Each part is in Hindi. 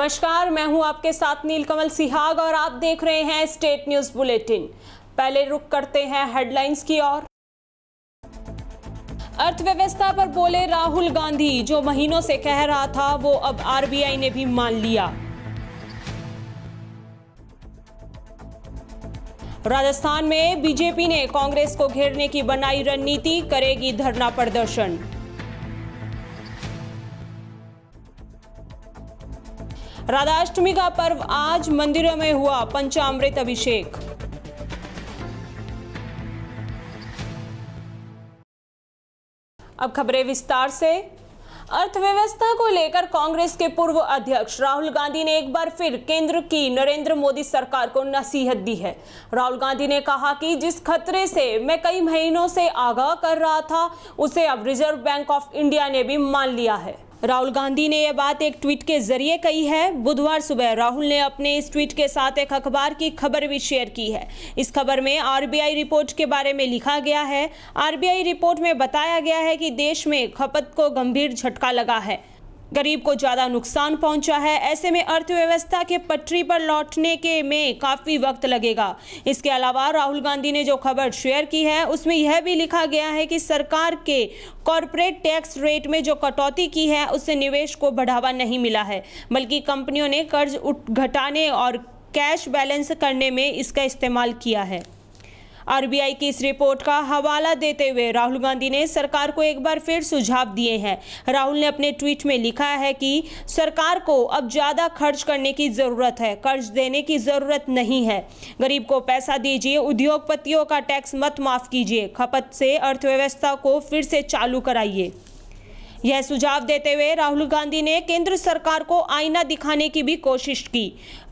नमस्कार मैं हूं आपके साथ नीलकमल सिहाग और आप देख रहे हैं स्टेट न्यूज बुलेटिन पहले रुक करते हैं हेडलाइंस की ओर अर्थव्यवस्था पर बोले राहुल गांधी जो महीनों से कह रहा था वो अब आरबीआई ने भी मान लिया राजस्थान में बीजेपी ने कांग्रेस को घेरने की बनाई रणनीति करेगी धरना प्रदर्शन राधाष्टमी का पर्व आज मंदिरों में हुआ पंचामृत अभिषेक अब खबरें विस्तार से अर्थव्यवस्था को लेकर कांग्रेस के पूर्व अध्यक्ष राहुल गांधी ने एक बार फिर केंद्र की नरेंद्र मोदी सरकार को नसीहत दी है राहुल गांधी ने कहा कि जिस खतरे से मैं कई महीनों से आगाह कर रहा था उसे अब रिजर्व बैंक ऑफ इंडिया ने भी मान लिया है राहुल गांधी ने यह बात एक ट्वीट के जरिए कही है बुधवार सुबह राहुल ने अपने इस ट्वीट के साथ एक अखबार की खबर भी शेयर की है इस खबर में आरबीआई रिपोर्ट के बारे में लिखा गया है आरबीआई रिपोर्ट में बताया गया है कि देश में खपत को गंभीर झटका लगा है गरीब को ज़्यादा नुकसान पहुंचा है ऐसे में अर्थव्यवस्था के पटरी पर लौटने के में काफ़ी वक्त लगेगा इसके अलावा राहुल गांधी ने जो खबर शेयर की है उसमें यह भी लिखा गया है कि सरकार के कॉरपोरेट टैक्स रेट में जो कटौती की है उससे निवेश को बढ़ावा नहीं मिला है बल्कि कंपनियों ने कर्ज घटाने और कैश बैलेंस करने में इसका इस्तेमाल किया है आरबीआई की इस रिपोर्ट का हवाला देते हुए राहुल गांधी ने सरकार को एक बार फिर सुझाव दिए हैं राहुल ने अपने ट्वीट में लिखा है कि सरकार को अब ज़्यादा खर्च करने की ज़रूरत है कर्ज देने की ज़रूरत नहीं है गरीब को पैसा दीजिए उद्योगपतियों का टैक्स मत माफ़ कीजिए खपत से अर्थव्यवस्था को फिर से चालू कराइए यह सुझाव देते हुए राहुल गांधी ने केंद्र सरकार को आईना दिखाने की भी कोशिश की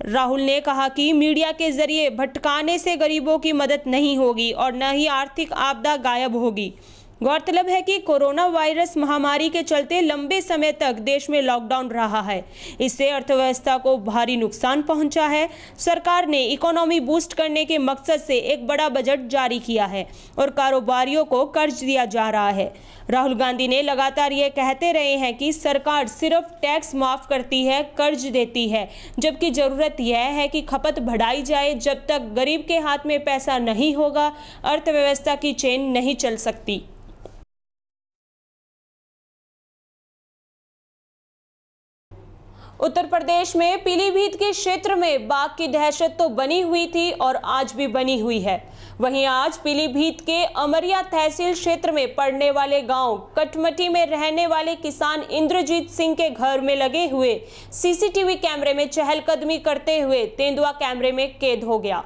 राहुल ने कहा कि मीडिया के जरिए भटकाने से गरीबों की मदद नहीं होगी और न ही आर्थिक आपदा गायब होगी गौरतलब है कि कोरोना वायरस महामारी के चलते लंबे समय तक देश में लॉकडाउन रहा है इससे अर्थव्यवस्था को भारी नुकसान पहुंचा है सरकार ने इकोनॉमी बूस्ट करने के मकसद से एक बड़ा बजट जारी किया है और कारोबारियों को कर्ज दिया जा रहा है राहुल गांधी ने लगातार ये कहते रहे हैं कि सरकार सिर्फ टैक्स माफ करती है कर्ज देती है जबकि ज़रूरत यह है कि खपत बढ़ाई जाए जब तक गरीब के हाथ में पैसा नहीं होगा अर्थव्यवस्था की चेन नहीं चल सकती उत्तर प्रदेश में पीलीभीत के क्षेत्र में बाघ की दहशत तो बनी हुई थी और आज भी बनी हुई है वहीं आज पीलीभीत के अमरिया तहसील क्षेत्र में पड़ने वाले गांव कटमटी में रहने वाले किसान इंद्रजीत सिंह के घर में लगे हुए सीसीटीवी कैमरे में चहलकदमी करते हुए तेंदुआ कैमरे में कैद हो गया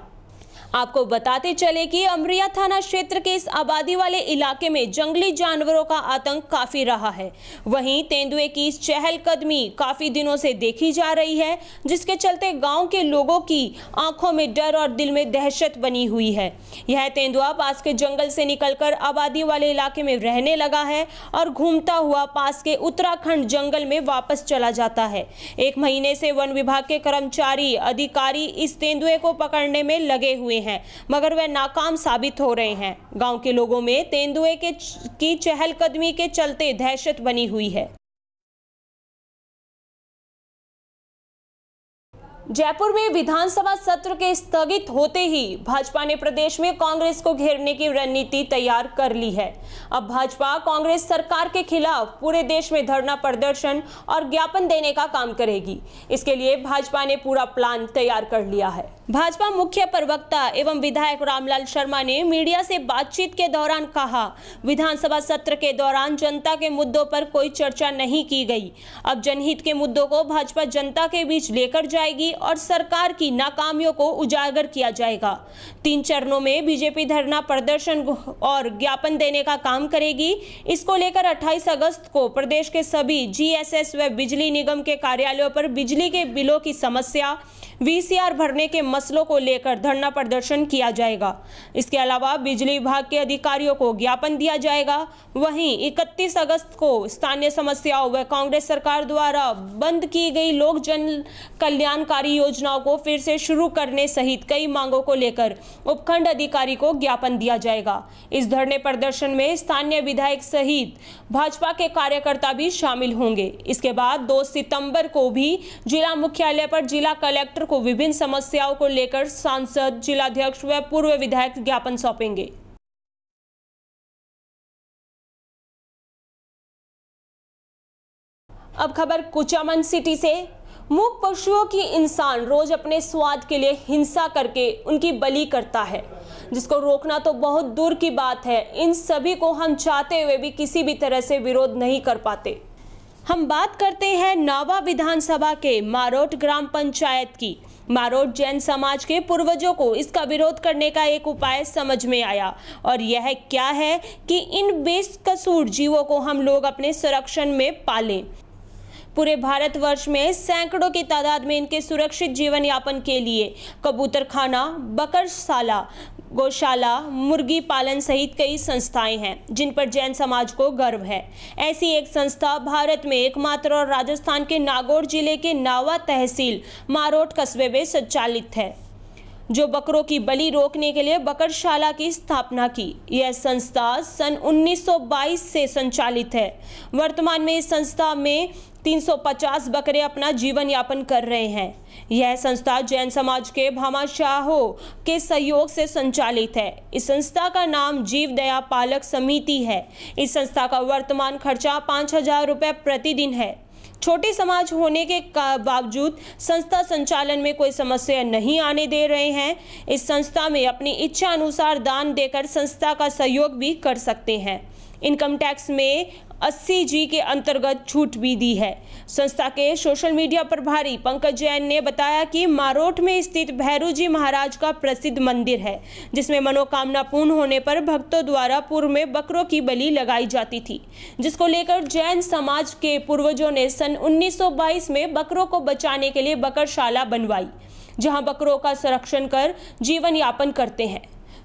आपको बताते चले कि अमरिया थाना क्षेत्र के इस आबादी वाले इलाके में जंगली जानवरों का आतंक काफ़ी रहा है वहीं तेंदुए की इस चहलकदमी काफ़ी दिनों से देखी जा रही है जिसके चलते गांव के लोगों की आंखों में डर और दिल में दहशत बनी हुई है यह तेंदुआ पास के जंगल से निकल आबादी वाले इलाके में रहने लगा है और घूमता हुआ पास के उत्तराखंड जंगल में वापस चला जाता है एक महीने से वन विभाग के कर्मचारी अधिकारी इस तेंदुए को पकड़ने में लगे हुए हैं मगर वह नाकाम साबित हो रहे हैं गांव के लोगों में तेंदुए के की चहलकदमी के चलते दहशत बनी हुई है जयपुर में विधानसभा सत्र के स्थगित होते ही भाजपा ने प्रदेश में कांग्रेस को घेरने की रणनीति तैयार कर ली है अब भाजपा कांग्रेस सरकार के खिलाफ पूरे देश में धरना प्रदर्शन और ज्ञापन देने का काम करेगी इसके लिए भाजपा ने पूरा प्लान तैयार कर लिया है भाजपा मुख्य प्रवक्ता एवं विधायक रामलाल शर्मा ने मीडिया से बातचीत के दौरान कहा विधानसभा सत्र के दौरान जनता के मुद्दों पर कोई चर्चा नहीं की गई अब जनहित के मुद्दों को भाजपा जनता के बीच लेकर जाएगी और सरकार की नाकामियों को उजागर किया जाएगा तीन चरणों में बीजेपी धरना प्रदर्शन और ज्ञापन देने का काम करेगी इसको लेकर 28 अगस्त को प्रदेश के सभी जीएसएस व बिजली निगम के कार्यालयों पर बिजली के बिलों की समस्या वीसीआर भरने के मसलों को लेकर धरना प्रदर्शन किया जाएगा इसके अलावा बिजली विभाग के अधिकारियों को ज्ञापन दिया जाएगा वहीं 31 अगस्त को स्थानीय समस्याओं व कांग्रेस सरकार द्वारा बंद की गई लोक जन कल्याणकारी सरकारी योजनाओं को फिर से शुरू करने सहित कई मांगों को लेकर उपखंड अधिकारी को ज्ञापन दिया जाएगा इस धरने प्रदर्शन में स्थानीय विधायक सहित भाजपा के कार्यकर्ता भी शामिल होंगे इसके बाद दो सितंबर को भी जिला मुख्यालय पर जिला कलेक्टर को विभिन्न समस्याओं को लेकर सांसद जिलाध्यक्ष व पूर्व विधायक ज्ञापन सौंपेंगे अब खबर कुचामन सिटी से मूक पशुओं की इंसान रोज अपने स्वाद के लिए हिंसा करके उनकी बलि करता है जिसको रोकना तो बहुत दूर की बात है इन सभी को हम चाहते हुए भी किसी भी तरह से विरोध नहीं कर पाते हम बात करते हैं नावा विधानसभा के मारोट ग्राम पंचायत की मारोट जैन समाज के पूर्वजों को इसका विरोध करने का एक उपाय समझ में आया और यह क्या है कि इन बेकसूर जीवों को हम लोग अपने संरक्षण में पालें पूरे भारतवर्ष में सैकड़ों की तादाद में इनके सुरक्षित जीवन यापन के लिए कबूतरखाना बकरशाला गौशाला मुर्गी पालन सहित कई संस्थाएं हैं जिन पर जैन समाज को गर्व है ऐसी एक संस्था भारत में एकमात्र और राजस्थान के नागौर जिले के नावा तहसील मारोट कस्बे में संचालित है जो बकरों की बलि रोकने के लिए बकरशाला की स्थापना की यह संस्था सन 1922 से संचालित है वर्तमान में इस संस्था में 350 बकरे अपना जीवन यापन कर रहे हैं यह संस्था जैन समाज के भामाशाहो के सहयोग से संचालित है इस संस्था का नाम जीव दया पालक समिति है इस संस्था का वर्तमान खर्चा पाँच हजार रुपये प्रतिदिन है छोटे समाज होने के बावजूद संस्था संचालन में कोई समस्या नहीं आने दे रहे हैं इस संस्था में अपनी इच्छा अनुसार दान देकर संस्था का सहयोग भी कर सकते हैं इनकम टैक्स में अस्सी जी के अंतर्गत छूट भी दी है संस्था के सोशल मीडिया प्रभारी पंकज जैन ने बताया कि मारोठ में स्थित भैरू जी महाराज का प्रसिद्ध मंदिर है जिसमें मनोकामना पूर्ण होने पर भक्तों द्वारा पूर्व में बकरों की बलि लगाई जाती थी जिसको लेकर जैन समाज के पूर्वजों ने सन 1922 में बकरों को बचाने के लिए बकरशाला बनवाई जहां बकरों का संरक्षण कर जीवन यापन करते हैं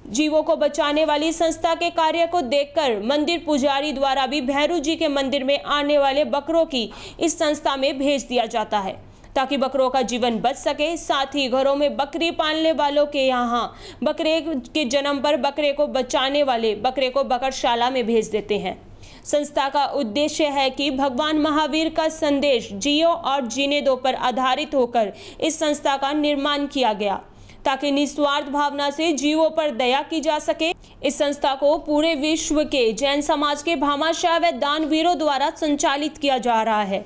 जीवों को बचाने वाली संस्था के कार्य को देखकर मंदिर पुजारी द्वारा भी भैरू जी के मंदिर में आने वाले बकरों की इस संस्था में भेज दिया जाता है ताकि बकरों का जीवन बच सके साथ ही घरों में बकरी पालने वालों के यहाँ बकरे के जन्म पर बकरे को बचाने वाले बकरे को बकरशाला में भेज देते हैं संस्था का उद्देश्य है कि भगवान महावीर का संदेश जियो और जीने दो पर आधारित होकर इस संस्था का निर्माण किया गया ताकि निस्वार्थ भावना से जीवों पर दया की जा सके इस संस्था को पूरे विश्व के जैन समाज के भामाशाह व दानवीरों द्वारा संचालित किया जा रहा है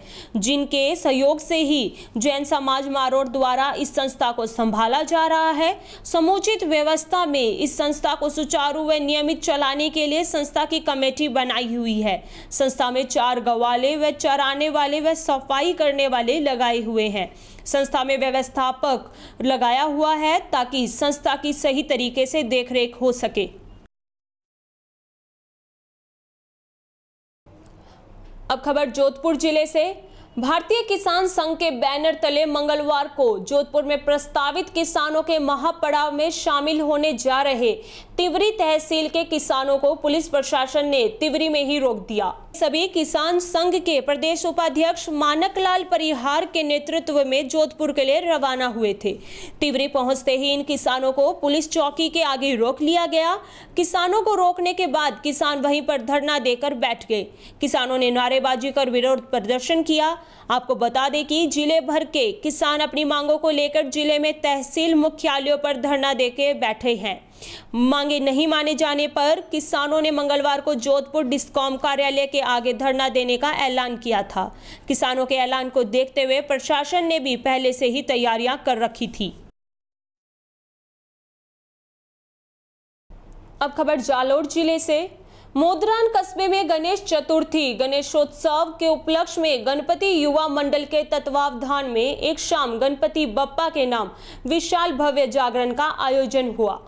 जिनके सहयोग से ही जैन समाज मारोर द्वारा इस संस्था को संभाला जा रहा है समुचित व्यवस्था में इस संस्था को सुचारू व नियमित चलाने के लिए संस्था की कमेटी बनाई हुई है संस्था में चार गवाले व चराने वाले व सफाई करने वाले लगाए हुए हैं संस्था में व्यवस्थापक लगाया हुआ है ताकि संस्था की सही तरीके से देखरेख हो सके अब खबर जोधपुर जिले से भारतीय किसान संघ के बैनर तले मंगलवार को जोधपुर में प्रस्तावित किसानों के महापड़ाव में शामिल होने जा रहे तिवरी तहसील के किसानों को पुलिस प्रशासन ने तिवरी में ही रोक दिया सभी किसान संघ के प्रदेश उपाध्यक्ष मानकलाल परिहार के नेतृत्व में जोधपुर के लिए रवाना हुए थे तिवरी पहुंचते ही इन किसानों को पुलिस चौकी के आगे रोक लिया गया किसानों को रोकने के बाद किसान वहीं पर धरना देकर बैठ गए किसानों ने नारेबाजी कर विरोध प्रदर्शन किया आपको बता दें कि जिले भर के किसान अपनी मांगों को लेकर जिले में तहसील मुख्यालयों पर धरना देके बैठे हैं मांगे नहीं माने जाने पर किसानों ने मंगलवार को जोधपुर डिस्कॉम कार्यालय के आगे धरना देने का ऐलान किया था किसानों के ऐलान को देखते हुए प्रशासन ने भी पहले से ही तैयारियां कर रखी थी अब खबर जालोर जिले से मोदरान कस्बे में गणेश चतुर्थी गणेशोत्सव के उपलक्ष्य में गणपति युवा मंडल के तत्वावधान में एक शाम गणपति बप्पा के नाम विशाल भव्य जागरण का आयोजन हुआ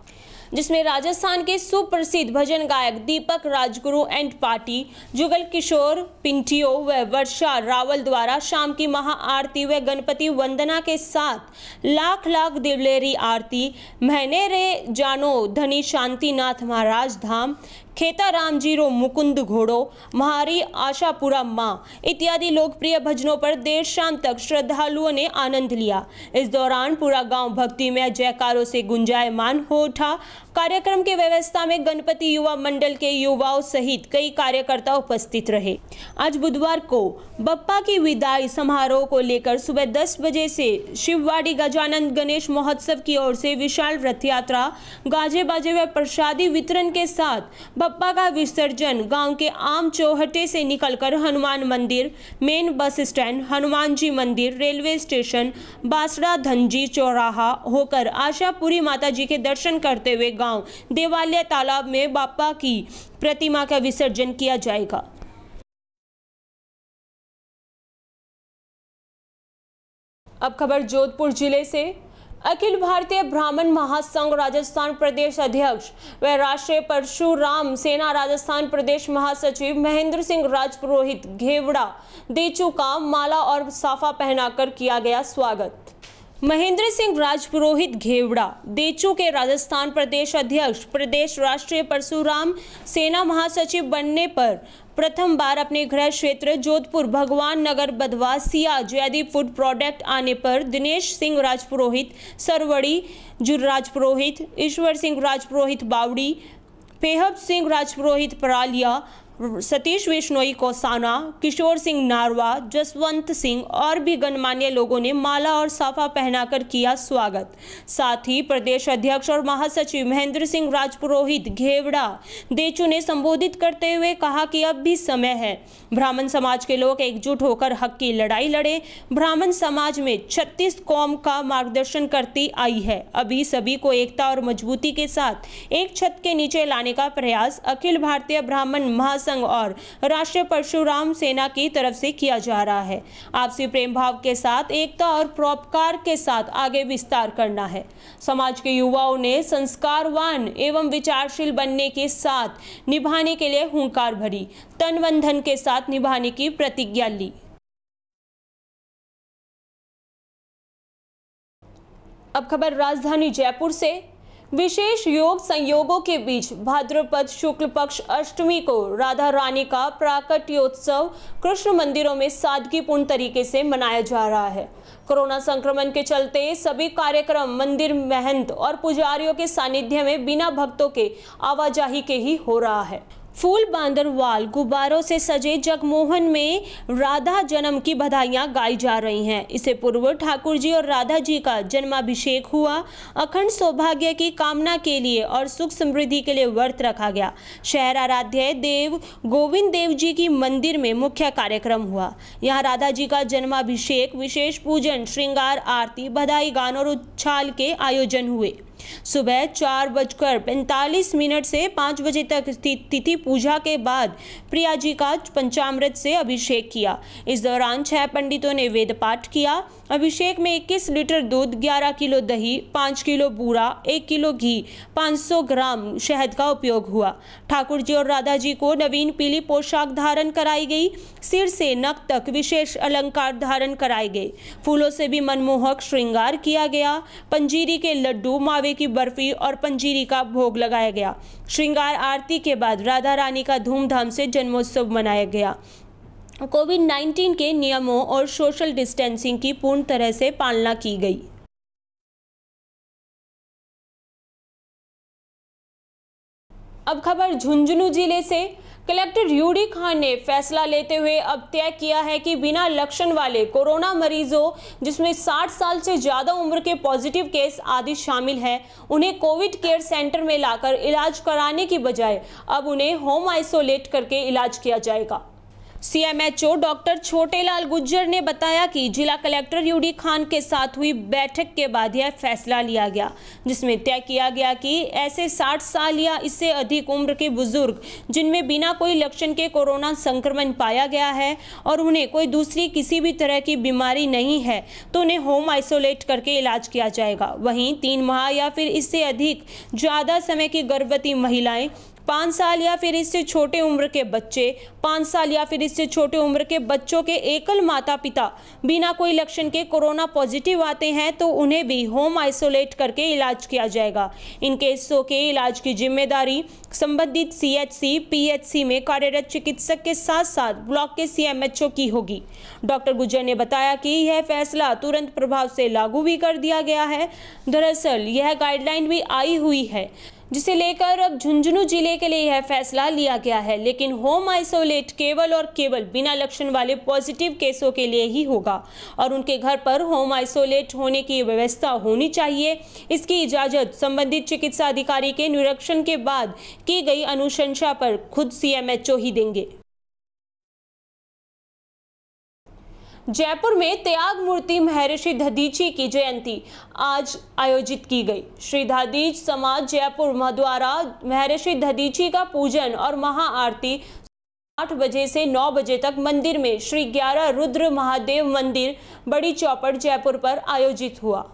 जिसमें राजस्थान के सुप्रसिद्ध भजन गायक दीपक राजगुरु एंड पार्टी जुगल किशोर पिंटियो व वर्षा रावल द्वारा शाम की महाआरती व गणपति वंदना के साथ लाख लाख दिवलेरी आरती महने रे जानो धनी शांतिनाथ महाराज धाम खेताराम जी रो मुकुंद घोड़ो महारी आशापुरा माँ इत्यादि लोकप्रिय भजनों पर देर शाम तक श्रद्धालुओं ने आनंद लिया इस दौरान पूरा गांव भक्ति में जयकारों से गुंजायमान हो उठा कार्यक्रम के व्यवस्था में गणपति युवा मंडल के युवाओं सहित कई कार्यकर्ता उपस्थित रहे आज बुधवार को बप्पा की विदाई समारोह को लेकर सुबह दस बजे से शिववाड़ी गजानंद गणेश महोत्सव की ओर से विशाल रथ यात्रा गाजे बाजे व प्रसादी वितरण के साथ बप्पा का विसर्जन गांव के आम चौहटे से निकलकर हनुमान मंदिर मेन बस स्टैंड हनुमान जी मंदिर रेलवे स्टेशन बासरा धनजी चौराहा होकर आशापुरी माता जी के दर्शन करते हुए गांव देवालय तालाब में बापा की प्रतिमा का विसर्जन किया जाएगा अब खबर जोधपुर जिले से अखिल भारतीय ब्राह्मण महासंघ राजस्थान प्रदेश अध्यक्ष व राष्ट्रीय परशुराम सेना राजस्थान प्रदेश महासचिव महेंद्र सिंह राजपुरोहित घेवड़ा दे का माला और साफा पहनाकर किया गया स्वागत महेंद्र सिंह राजपुरोहित घेवड़ा देचू के राजस्थान प्रदेश अध्यक्ष प्रदेश राष्ट्रीय परशुराम सेना महासचिव बनने पर प्रथम बार अपने गृह क्षेत्र जोधपुर भगवान नगर बधवा सिया जयदीप फूड प्रोडक्ट आने पर दिनेश सिंह राजपुरोहित सरवड़ी राजपुरोहित ईश्वर सिंह राजपुरोहित बावड़ी फेहब सिंह राजपुरोहित परालिया सतीश विश्नोई कोसाना किशोर सिंह नारवा जसवंत सिंह और भी गणमान्य लोगों ने माला और साफा पहनाकर किया स्वागत साथ ही प्रदेश अध्यक्ष और महासचिव महेंद्र सिंह राजपुरोहित घेवड़ा देचू ने संबोधित करते हुए कहा कि अब भी समय है ब्राह्मण समाज के लोग एकजुट होकर हक की लड़ाई लड़े ब्राह्मण समाज में छत्तीस कौम का मार्गदर्शन करती आई है अभी सभी को एकता और मजबूती के साथ एक छत के नीचे लाने का प्रयास अखिल भारतीय ब्राह्मण महा महासंघ और राष्ट्रीय परशुराम सेना की तरफ से किया जा रहा है आपसी प्रेम भाव के साथ एकता और प्रोपकार के साथ आगे विस्तार करना है समाज के युवाओं ने संस्कारवान एवं विचारशील बनने के साथ निभाने के लिए हुंकार भरी तनबंधन के साथ निभाने की प्रतिज्ञा ली अब खबर राजधानी जयपुर से विशेष योग संयोगों के बीच भाद्रपद शुक्ल पक्ष अष्टमी को राधा रानी का प्राकट्योत्सव कृष्ण मंदिरों में सादगीपूर्ण तरीके से मनाया जा रहा है कोरोना संक्रमण के चलते सभी कार्यक्रम मंदिर महंत और पुजारियों के सानिध्य में बिना भक्तों के आवाजाही के ही हो रहा है फूल बांदरवाल गुब्बारों से सजे जगमोहन में राधा जन्म की बधाइयां गाई जा रही हैं इसे पूर्व ठाकुर जी और राधा जी का जन्माभिषेक हुआ अखंड सौभाग्य की कामना के लिए और सुख समृद्धि के लिए व्रत रखा गया शहर आराध्य देव गोविंद देव जी की मंदिर में मुख्य कार्यक्रम हुआ यहाँ राधा जी का जन्माभिषेक विशेष पूजन श्रृंगार आरती बधाई गान और उच्छाल के आयोजन हुए सुबह चार बजकर पैंतालीस मिनट से पाँच बजे तक तिथि पूजा के बाद प्रिया जी का पंचामृत से अभिषेक किया इस दौरान छह पंडितों ने वेद पाठ किया अभिषेक में 21 लीटर दूध 11 किलो दही 5 किलो बूरा 1 किलो घी 500 ग्राम शहद का उपयोग हुआ ठाकुर जी और राधा जी को नवीन पीली पोशाक धारण कराई गई सिर से नक तक विशेष अलंकार धारण कराए गए फूलों से भी मनमोहक श्रृंगार किया गया पंजीरी के लड्डू मावे की बर्फी और पंजीरी का भोग लगाया गया श्रृंगार आरती के बाद राधा रानी का धूमधाम से जन्मोत्सव मनाया गया कोविड 19 के नियमों और सोशल डिस्टेंसिंग की पूर्ण तरह से पालना की गई अब खबर झुंझुनू जिले से कलेक्टर यूडी खान ने फैसला लेते हुए अब तय किया है कि बिना लक्षण वाले कोरोना मरीजों जिसमें 60 साल से ज़्यादा उम्र के पॉजिटिव केस आदि शामिल हैं उन्हें कोविड केयर सेंटर में लाकर इलाज कराने की बजाय अब उन्हें होम आइसोलेट करके इलाज किया जाएगा सीएमएचओ डॉक्टर छोटेलाल गुज्जर ने बताया कि जिला कलेक्टर यूडी खान के साथ हुई बैठक के बाद यह फैसला लिया गया जिसमें तय किया गया कि ऐसे 60 साल या इससे अधिक उम्र के बुजुर्ग जिनमें बिना कोई लक्षण के कोरोना संक्रमण पाया गया है और उन्हें कोई दूसरी किसी भी तरह की बीमारी नहीं है तो उन्हें होम आइसोलेट करके इलाज किया जाएगा वहीं तीन माह या फिर इससे अधिक ज़्यादा समय की गर्भवती महिलाएं पाँच साल या फिर इससे छोटे उम्र के बच्चे पाँच साल या फिर इससे छोटे उम्र के बच्चों के एकल माता पिता बिना कोई लक्षण के कोरोना पॉजिटिव आते हैं तो उन्हें भी होम आइसोलेट करके इलाज किया जाएगा इन केसों के इलाज की जिम्मेदारी संबंधित सीएचसी पीएचसी में कार्यरत चिकित्सक के साथ साथ ब्लॉक के सीएमएचओ की होगी डॉक्टर गुजर ने बताया कि यह फैसला तुरंत प्रभाव से लागू भी कर दिया गया है दरअसल यह गाइडलाइन भी आई हुई है जिसे लेकर अब झुंझुनू जिले के लिए यह फैसला लिया गया है लेकिन होम आइसोलेट केवल और केवल बिना लक्षण वाले पॉजिटिव केसों के लिए ही होगा और उनके घर पर होम आइसोलेट होने की व्यवस्था होनी चाहिए इसकी इजाजत संबंधित चिकित्सा अधिकारी के निरीक्षण के बाद की गई अनुशंसा पर खुद सीएमएचओ ही देंगे जयपुर में त्याग मूर्ति महर्षि धदीची की जयंती आज आयोजित की गई श्री धदीच समाज जयपुर द्वारा महर्षि धदीची का पूजन और महाआरती आठ बजे से नौ बजे तक मंदिर में श्री ग्यारह रुद्र महादेव मंदिर बड़ी चौपड़ जयपुर पर आयोजित हुआ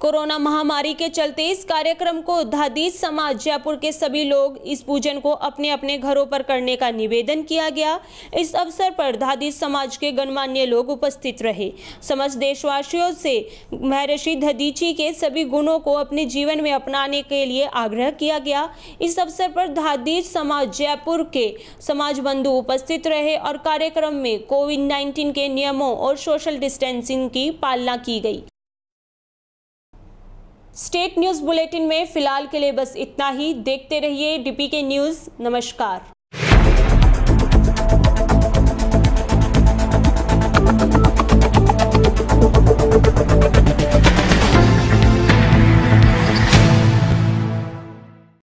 कोरोना महामारी के चलते इस कार्यक्रम को धादी समाज जयपुर के सभी लोग इस पूजन को अपने अपने घरों पर करने का निवेदन किया गया इस अवसर पर धादी समाज के गणमान्य लोग उपस्थित रहे समस्त देशवासियों से महर्षि धदीची के सभी गुणों को अपने जीवन में अपनाने के लिए आग्रह किया गया इस अवसर पर धादी समाज जयपुर के समाज बंधु उपस्थित रहे और कार्यक्रम में कोविड नाइन्टीन के नियमों और सोशल डिस्टेंसिंग की पालना की गई स्टेट न्यूज़ बुलेटिन में फिलहाल के लिए बस इतना ही देखते रहिए डीपी के न्यूज़ नमस्कार